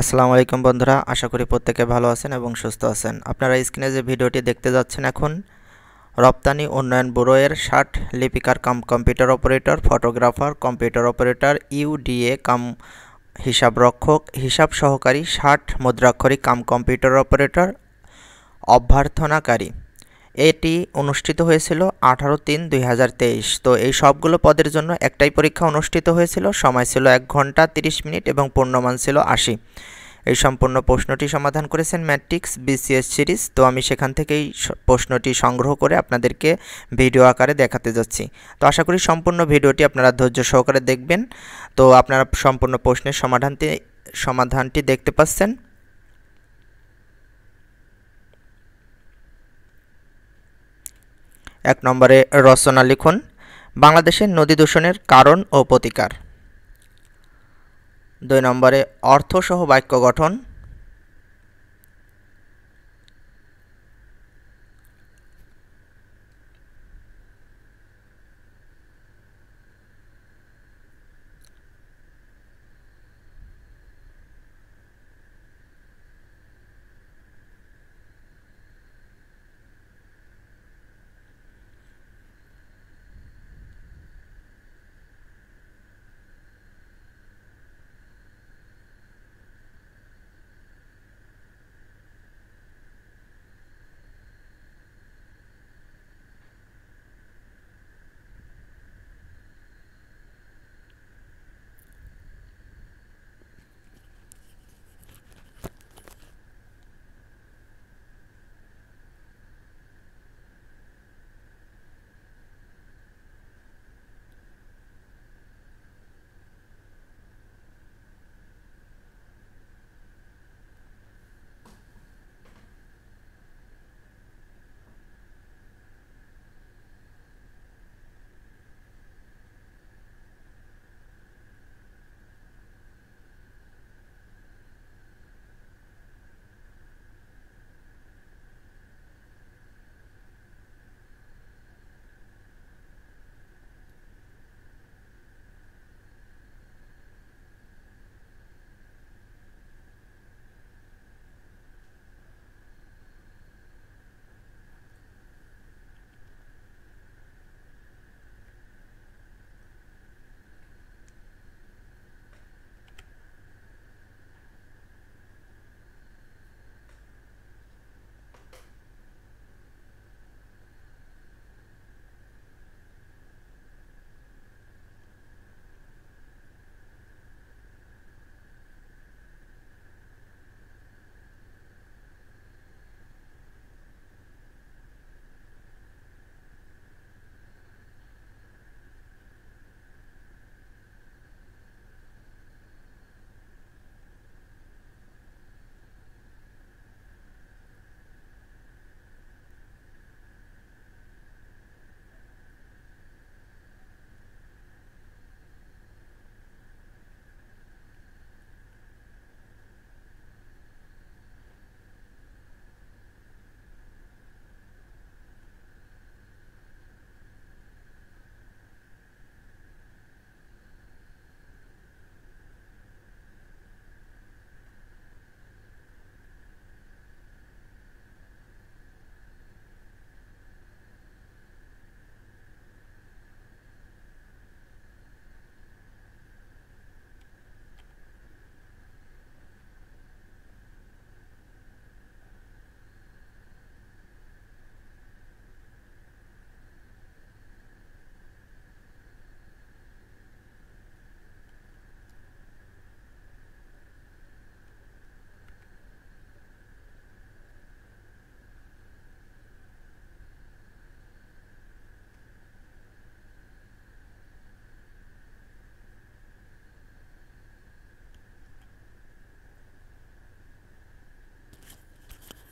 আসসালামু আলাইকুম বন্ধুরা আশা করি প্রত্যেকে ভালো আছেন এবং সুস্থ আছেন আপনারা স্ক্রিনে যে ভিডিওটি দেখতে যাচ্ছেন এখন রপ্তানি উন্নয়ন ব্যুরোয়ের ষাট লিপিকার cum computer operator photographer computer operator UDA cum হিসাবরক্ষক হিসাব সহকারী ষাট মুদ্রাক্ষরী কাম কম্পিউটার অপারেটর অভ্যর্থনাকারী এটি অনুষ্ঠিত হয়েছিল আঠারো তিন দুই তো এই সবগুলো পদের জন্য একটাই পরীক্ষা অনুষ্ঠিত হয়েছিল সময় ছিল এক ঘন্টা 30 মিনিট এবং পূর্ণমান ছিল আশি এই সম্পূর্ণ প্রশ্নটি সমাধান করেছেন ম্যাট্রিক্স বিসিএস সিরিজ তো আমি সেখান থেকেই প্রশ্নটি সংগ্রহ করে আপনাদেরকে ভিডিও আকারে দেখাতে যাচ্ছি তো আশা করি সম্পূর্ণ ভিডিওটি আপনারা ধৈর্য সহকারে দেখবেন তো আপনারা সম্পূর্ণ প্রশ্নের সমাধানটি সমাধানটি দেখতে পাচ্ছেন এক নম্বরে রচনা লিখুন বাংলাদেশের নদী দূষণের কারণ ও প্রতিকার দুই নম্বরে অর্থসহ বাক্য গঠন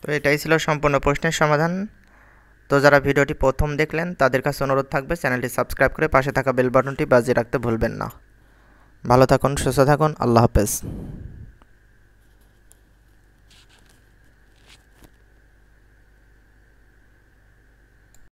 তো এটাই ছিল সম্পূর্ণ প্রশ্নের সমাধান তো যারা ভিডিওটি প্রথম দেখলেন তাদের কাছে অনুরোধ থাকবে চ্যানেলটি সাবস্ক্রাইব করে পাশে থাকা বেল বাটনটি বাজিয়ে রাখতে ভুলবেন না ভালো থাকুন সুস্থ থাকুন আল্লাহ হাফেজ